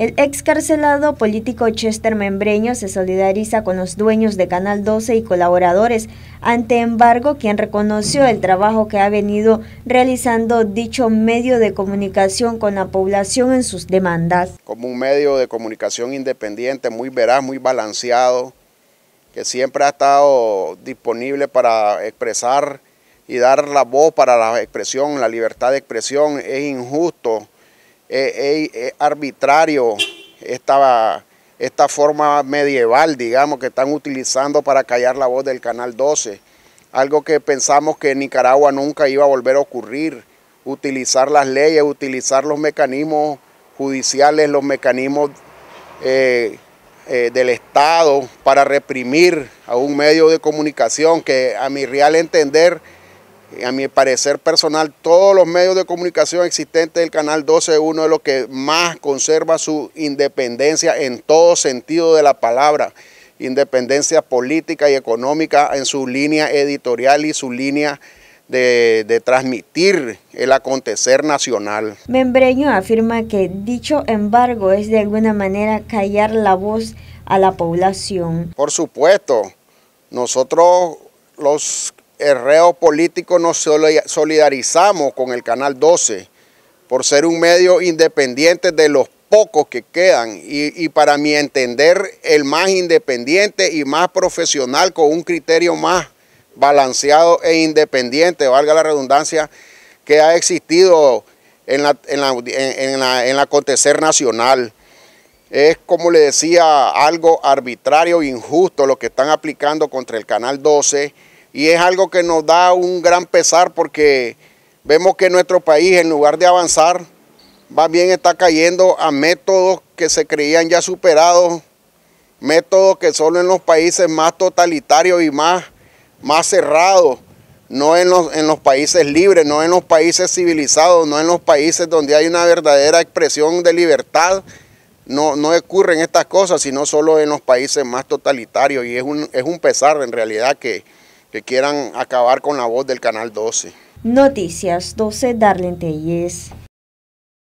El excarcelado político Chester Membreño se solidariza con los dueños de Canal 12 y colaboradores ante embargo quien reconoció el trabajo que ha venido realizando dicho medio de comunicación con la población en sus demandas. Como un medio de comunicación independiente, muy veraz, muy balanceado, que siempre ha estado disponible para expresar y dar la voz para la expresión, la libertad de expresión, es injusto es eh, eh, eh, arbitrario esta, esta forma medieval, digamos, que están utilizando para callar la voz del Canal 12. Algo que pensamos que en Nicaragua nunca iba a volver a ocurrir. Utilizar las leyes, utilizar los mecanismos judiciales, los mecanismos del Estado para reprimir a un medio de comunicación que a mi real entender a mi parecer personal, todos los medios de comunicación existentes del Canal 12 es uno de los que más conserva su independencia en todo sentido de la palabra, independencia política y económica en su línea editorial y su línea de, de, transmitir el acontecer nacional. Membreño afirma que dicho embargo es de alguna manera callar la voz a la población. Por supuesto, nosotros los reo político nos solidarizamos con el Canal 12 por ser un medio independiente de los pocos que quedan y, para mi entender el más independiente y más profesional con un criterio más balanceado e independiente, valga la redundancia, que ha existido en, la, el acontecer nacional. Es como le decía, algo arbitrario, e injusto lo que están aplicando contra el Canal 12 y es algo que nos da un gran pesar porque vemos que nuestro país en lugar de avanzar, va bien está cayendo a métodos que se creían ya superados, métodos que solo en los países más totalitarios y más, más cerrados, no en los, en los países libres, no en los países civilizados, no en los países donde hay una verdadera expresión de libertad, no, no ocurren estas cosas, sino solo en los países más totalitarios y es un, es un pesar en realidad que, que quieran acabar con la voz del Canal 12. Noticias 12 Darlene Telles.